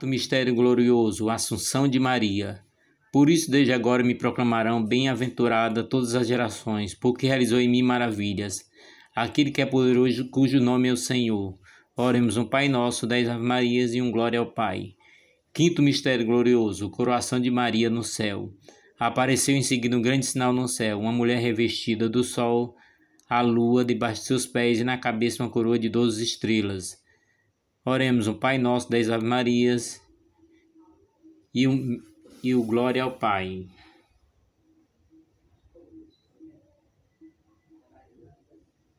do mistério glorioso, a Assunção de Maria. Por isso, desde agora me proclamarão bem-aventurada todas as gerações, porque realizou em mim maravilhas. Aquele que é poderoso, cujo nome é o Senhor. Oremos um Pai Nosso, dez Ave Marias e um Glória ao Pai. Quinto mistério glorioso, coroação de Maria no céu. Apareceu em seguida um grande sinal no céu, uma mulher revestida do sol, a lua debaixo de seus pés e na cabeça uma coroa de doze estrelas. Oremos o Pai Nosso, dez Ave Marias e, o e o Glória ao Pai.